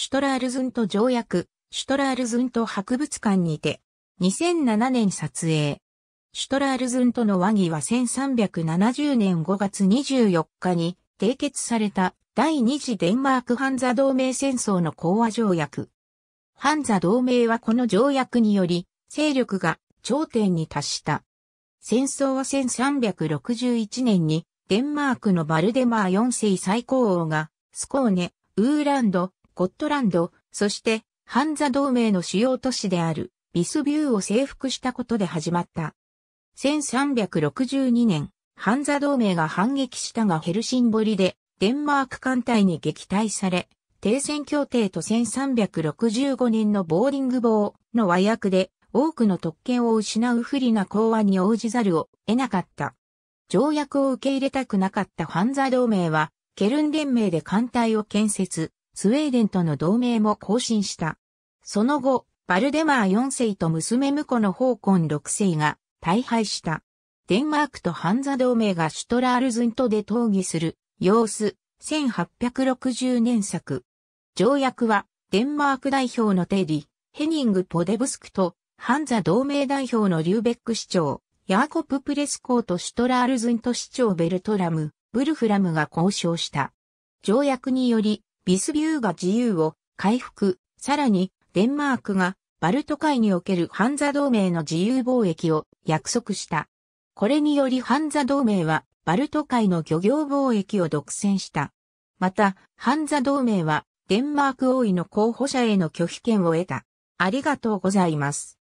シュトラールズント条約、シュトラールズント博物館にて、2007年撮影。シュトラールズントの和議は1370年5月24日に締結された第二次デンマークハンザ同盟戦争の講和条約。ハンザ同盟はこの条約により、勢力が頂点に達した。戦争は1361年にデンマークのバルデマー4世最高王がスコーネ、ウーランド、ゴットランド、そしてハンザ同盟の主要都市であるビスビューを征服したことで始まった。1362年、ハンザ同盟が反撃したがヘルシンボリでデンマーク艦隊に撃退され、停戦協定と1365年のボーリング棒の和訳で多くの特権を失う不利な講和に応じざるを得なかった。条約を受け入れたくなかったハンザ同盟は、ケルン連盟で艦隊を建設、スウェーデンとの同盟も更新した。その後、バルデマー4世と娘婿のホーコン6世が大敗した。デンマークとハンザ同盟がシュトラールズントで討議する様子、1860年作。条約は、デンマーク代表のテリ、ヘニング・ポデブスクと、ハンザ同盟代表のリューベック市長、ヤーコプ・プレスコーとシュトラールズント市長ベルトラム、ブルフラムが交渉した。条約により、ビスビューが自由を回復、さらにデンマークがバルト海におけるハンザ同盟の自由貿易を約束した。これによりハンザ同盟はバルト海の漁業貿易を独占した。また、ハンザ同盟はデンマーク王位の候補者への拒否権を得た。ありがとうございます。